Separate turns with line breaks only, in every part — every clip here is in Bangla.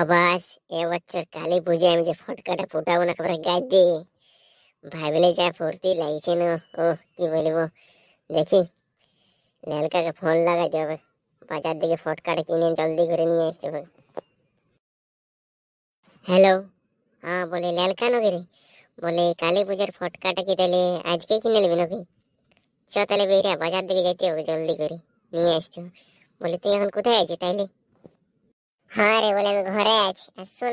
অবাস বছর কালী পূজায় আমি যে ফটকাটা ফুটাবো না একেবারে গায়ে দিয়ে ভাবলে যা ফুর্তি লাগছে না ও কি বলবো দেখি ল্যালকাকে ফোন লাগাই হবে বাজার দিকে ফটকাটা কিনে জলদি করে নিয়ে আসতে হবে হ্যালো হ্যাঁ বলে ল্যালকা নগে রে বলে কালী পূজার ফটকাটা কি তাহলে আজকে কিনে নেবি নাকি চ তাহলে বেরিয়া বাজার দিকে যেতে হবে জলদি করে নিয়ে আসতে হবে বলে তুই এখন কোথায় আছিস তাইলে হ্যাঁ রে বলে আমি ঘরে আছি আর শোন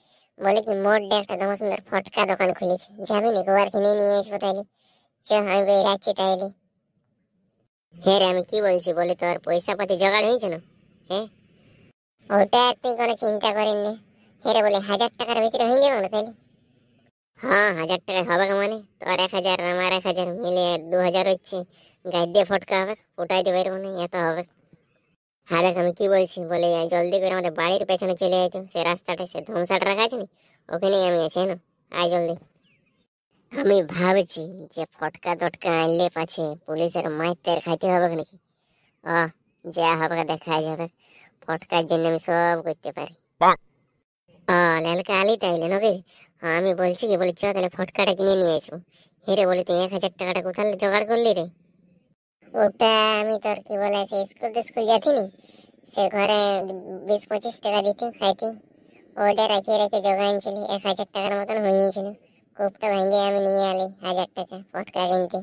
আমি কি বলছি বলে কি মোড়ে একটা দম সুন্দর ফটকা দোকান খুলেছি যাবি নি গোবার কিনে নিয়ে আসবো তাইলে চ আমি যাচ্ছি তাইলে হ্যাঁ রে আমি কি বলছি বলে তোর পয়সা পাতি জোগাড় হয়েছে না হ্যাঁ ওটা তুই কোনো চিন্তা করেননি হ্যাঁ রে বলে হাজার টাকার ভিতরে হয়ে যাবে না তাইলে হ্যাঁ হাজার টাকা হবে মানে তোর এক হাজার আমার এক হাজার মিলে দু হাজার হচ্ছে গাছ দিয়ে ফটকা হবে ওটাই দিতে পারবো মানে, না এত হবে হ্যাঁ দেখ আমি কি বলছি বলে যাই জলদি করে আমাদের বাড়ির পেছনে চলে যাইতো সে রাস্তাটা সে ধমসাটা রাখা আছে ওখানেই আমি আছি না আয় জলদি আমি ভাবছি যে ফটকা টটকা আনলে পাছে পুলিশের মাইতের খাইতে হবে নাকি ও যা হবে দেখা যাবে ফটকার জন্য আমি সব করতে পারি ও লালকা আলি তাইলে নবী আমি বলছি কি বলে চ তাহলে ফটকাটা কিনে নিয়ে আসবো হেরে বলি তুই এক হাজার টাকাটা কোথায় জোগাড় করলি রে ওটা আমি তোর কি বলে সে স্কুল তো স্কুল যাতিনি সে ঘরে বিশ পঁচিশ টাকা দিতি খাইতি ওটা রাখিয়ে রেখে জোগাইছিলি এক হাজার টাকার মতন হয়েছিল কূপটা ভেঙে আমি নিয়ে আলি হাজার টাকা ফটকা কিনতে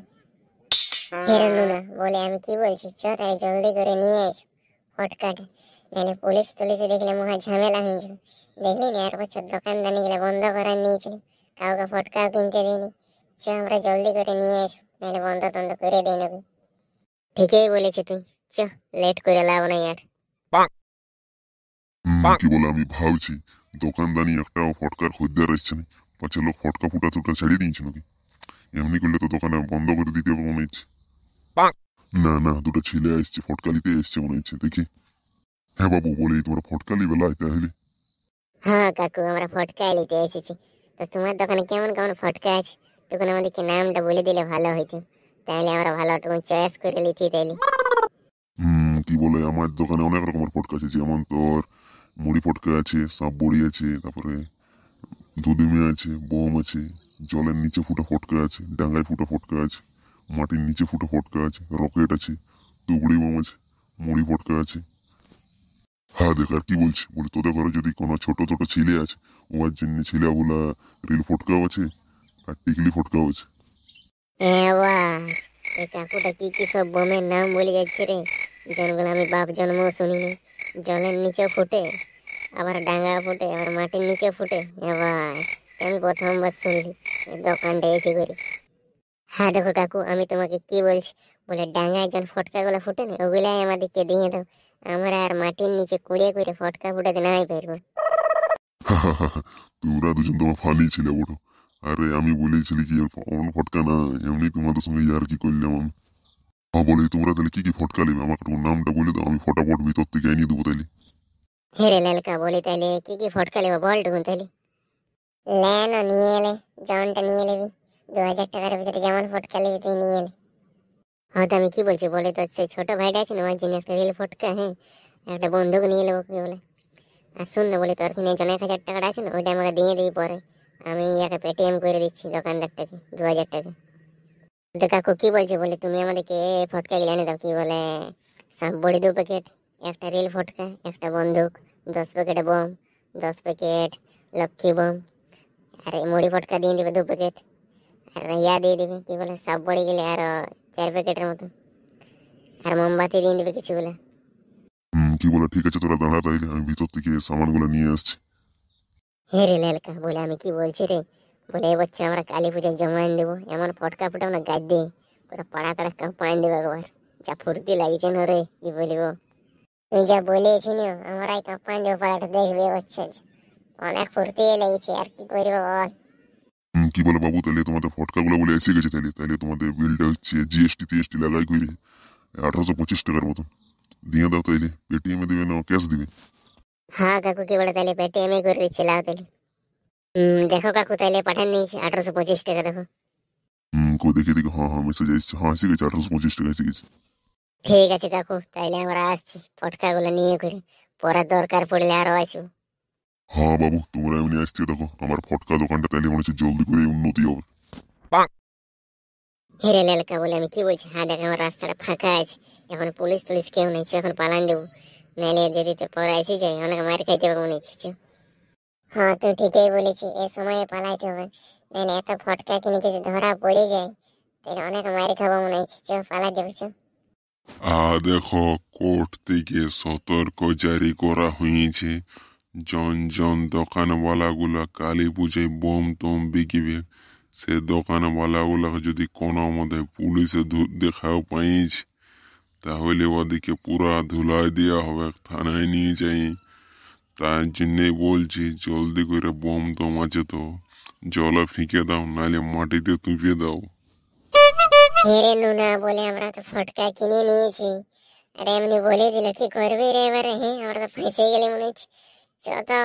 না বলে আমি কি বলছি চ তাই জলদি করে নিয়ে আস ফটকাটা নাহলে পুলিশ টুলিশে দেখলে মহা ঝামেলা হয়েছিল দেখলি না আর বছর দোকানদানি গেলে বন্ধ করার নিয়েছিল কাউকে ফটকাও কিনতে দিইনি চ আমরা জলদি করে নিয়ে আস নাহলে বন্ধ টন্ধ করে দিয়ে নেবে ঠিকই বলেছে তুই চ লেট করে লাভ না ইয়ার
কি বলে আমি ভাবছি দোকানদানি একটা ফটকার খদ্দের এসছে না পাঁচে লোক ফটকা ফুটা টুটা ছেড়ে দিয়েছে নাকি এমনি করলে তো দোকানে বন্ধ করে দিতে হবে মনে হচ্ছে না না দুটো ছেলে আসছে ফটকালিতে এসছে মনে হচ্ছে দেখি হ্যাঁ বাবু বলি তোমার ফটকালি বেলায় তাহলে
হ্যাঁ কাকু আমরা ফটকালিতে এসেছি তো তোমার দোকানে কেমন কেমন ফটকা আছে তখন আমাদেরকে নামটা বলে দিলে ভালো হয়েছে তাহলে আমরা ভালো তুমি চয়েস করে লিখি তাইলে
হুম কি বলে আমার দোকানে অনেক রকমের পটকা আছে যেমন তোর মুড়ি পটকা আছে সাপ বড়ি আছে তারপরে দুদিমি আছে বোম আছে জলের নিচে ফুটা ফটকা আছে ডাঙ্গায় ফুটা ফটকা আছে মাটির নিচে ফুটা ফটকা আছে রকেট আছে তুবড়ি বোম আছে মুড়ি পটকা আছে হ্যাঁ দেখ আর কি বলছি বলি তোদের ঘরে যদি কোনো ছোট ছোট ছেলে আছে ওর জন্য ছেলেগুলা রিল ফটকাও আছে আর টিকলি ফটকাও আছে
হ্যাঁ বাস এই কাকুটা কি কি সব বোমের নাম বলে যাচ্ছে রে জলগুলো আমি বাপ জন্ম শুনিনি জলের নিচে ফুটে আবার ডাঙ্গা ফুটে আবার মাটির নিচে ফুটে হ্যাঁ বাস আমি প্রথমবার শুনলি দোকানটা এসে করি হ্যাঁ দেখো কাকু আমি তোমাকে কি বলছি বলে ডাঙ্গায় যখন ফটকাগুলো ফুটে না ওগুলাই আমাদেরকে দিয়ে দাও আমরা আর মাটির নিচে কুড়িয়ে কুড়িয়ে ফটকা ফুটাতে নাই পারবো
তোরা দুজন তোমার ফানি ছিল বড়ো আরে আমি বলেছিলি কি অন ফটকা না এমনি তোমাদের সঙ্গে ইয়ার কি করলাম আমি হ্যাঁ বলি তোমরা তাহলে কি কি ফটকা নেবে আমার নামটা বলে দাও আমি ফটাফট ভিতর থেকে এনে দেবো তাহলে হেরে
লালকা বলে তাহলে কি কি ফটকা নেবে বল টুকুন তাহলে ল্যান নিয়ে এলে যেমনটা নিয়ে নেবি দু হাজার টাকার ভিতরে যেমন ফটকা নেবে তুই নিয়ে এলে হ্যাঁ তো আমি কি বলছি বলে তো সেই ছোট ভাইটা আছে না আমার জন্য একটা রেল ফটকা হ্যাঁ একটা বন্ধুক নিয়ে নেবো কি বলে আর শুন না বলে তোর কিনে এক হাজার টাকাটা আছে না ওইটা আমাকে দিয়ে দিবি পরে আমি একটা পেটিএম করে দিচ্ছি দোকানদারটাকে দু হাজার টাকা তো কাকু কী বলছে বলে তুমি আমাদেরকে ফটকা গেলে এনে দাও কী বলে বড়ি দু প্যাকেট একটা রিল ফটকা একটা বন্দুক দশ প্যাকেট বোম দশ প্যাকেট লক্ষ্মী বোম আর মুড়ি ফটকা দিয়ে দেবে দু প্যাকেট আর ইয়া দিয়ে দেবে কী বলে সাপ বড়ি গেলে আর চার প্যাকেটের মতো আর মোমবাতি দিয়ে দেবে বলে
কি বলে ঠিক আছে তোরা দাঁড়া তাইলে আমি ভিতর থেকে সামানগুলো নিয়ে আসছি
হে রে লেলকা বলে আমি কি বলছি রে বলে এবছর আমরা কালী পূজায় জমান দেবো এমন ফটকা ফুটে আমরা গাছ দিই পুরো পাড়া তাড়া কাঁপাইন দেবো একবার যা ফুর্তি লাগছে না রে কি বলিব তুই যা বলেছি নিও আমরাই কাঁপাইন দেবো পাড়াটা দেখবে এবছর অনেক ফুর্তি লেগেছে আর কি করবো
বল কি বলে বাবু তাহলে তোমাদের গুলো বলে এসে গেছে তাহলে তাহলে তোমাদের বিলটা হচ্ছে জিএসটি টিএসটি লাগাই করে আঠারোশো পঁচিশ টাকার মতন দিয়ে দাও তাইলে পেটিএমে দেবে না ক্যাশ দিবে
হ্যাঁ কাকু কি বলে তাহলে পেটিএম এ করে দিচ্ছি লাও তাহলে দেখো কাকু তাহলে পাঠান নিয়েছি আঠারোশো পঁচিশ টাকা দেখো
কো দেখে দেখে হ্যাঁ হ্যাঁ মেসেজ আসছে হ্যাঁ এসে গেছে আঠারোশো পঁচিশ টাকা এসে গেছে
ঠিক আছে কাকু তাইলে আমরা আসছি ফটকাগুলো নিয়ে করে পরার দরকার পড়লে আরো আসবো
হ্যাঁ বাবু তোমরা এমনি দেখো আমার ফটকা দোকানটা তাহলে মনে হচ্ছে জলদি করে উন্নতি হবে
হেরে বলে আমি কি বলছি হ্যাঁ দেখ আমার রাস্তাটা ফাঁকা আছে এখন পুলিশ টুলিশ কেউ নেই এখন পালান দেবো নাহলে যদি তো পর আইসি যায় অনেক মার খাইতে হবে মনে হচ্ছে হ্যাঁ তুই ঠিকই বলেছি এ সময়ে পালাইতে হবে নাহলে এত ফটকা কিনে যদি ধরা পড়ে যায় তাহলে অনেক মার খাবো মনে হচ্ছে চ পালাই দেবো
দেখো কোর্ট থেকে সতর্ক জারি করা হয়েছে জন জন দোকানওয়ালাগুলা কালি পুজোয় বোম তোম বিকিবে সে দোকানওয়ালাগুলা যদি কোনো মধ্যে পুলিশে দেখাও পাইছে তাহলে ওদিকে পুরা ধুলায় দেওয়া হবে থানায় নিয়ে যাই তার জন্যে বলছি জলদি করে বোম দমাচ্ছে তো জলে ফিকে দাও নালে মাটিতে তুপিয়ে দাও
হেরে নুনা বলে আমরা তো ফটকা কিনে নিয়েছি আরে এমনি বলে দিল কি করবি রে এবারে হ্যাঁ আমরা তো ফেঁসে গেলে মনে হচ্ছে চ তো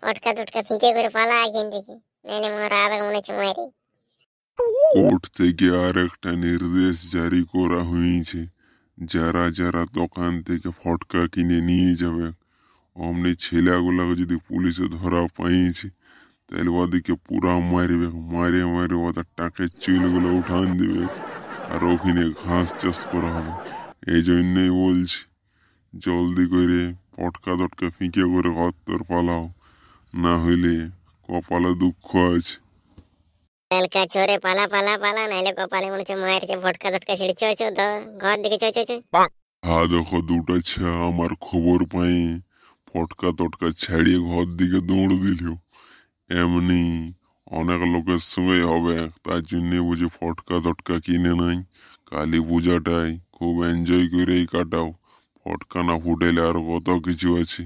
ফটকা টটকা ফিকে করে পালা এখান থেকে নাহলে মরা আবার মনে হচ্ছে মারি
কোর্ট থেকে আর একটা নির্দেশ জারি করা হয়েছে যারা যারা দোকান থেকে ফটকা কিনে নিয়ে যাবে অমনি ছেলেগুলাকে যদি পুলিশে ধরা পাইছে তাহলে ওদেরকে পুরা মারবে মারে মারে ওদের টাকের চুলগুলো উঠান দেবে আর ওখানে ঘাস চাষ করা হবে এই জন্যেই বলছি জলদি করে পটকা টটকা ফিঁকে করে ঘর তোর পালাও না হইলে কপালে দুঃখ আছে
এলকা চোরে পালা পালা পালা নাইলে কপালে মনে হচ্ছে মায়ের যে ভটকা ধটকা চো চো ঘর দিকে চো চো
হ্যাঁ, দেখো দুটা ছা আমার খবর পাই ফটকা টটকা ছাড়িয়ে ঘর দিকে দৌড় দিল এমনি অনেক লোকের সঙ্গে হবে তার জন্যে বুঝে ফটকা টটকা কিনে নাই কালী পূজাটাই খুব এনজয় করেই কাটাও ফটকা না ফুটেলে আর কত কিছু আছে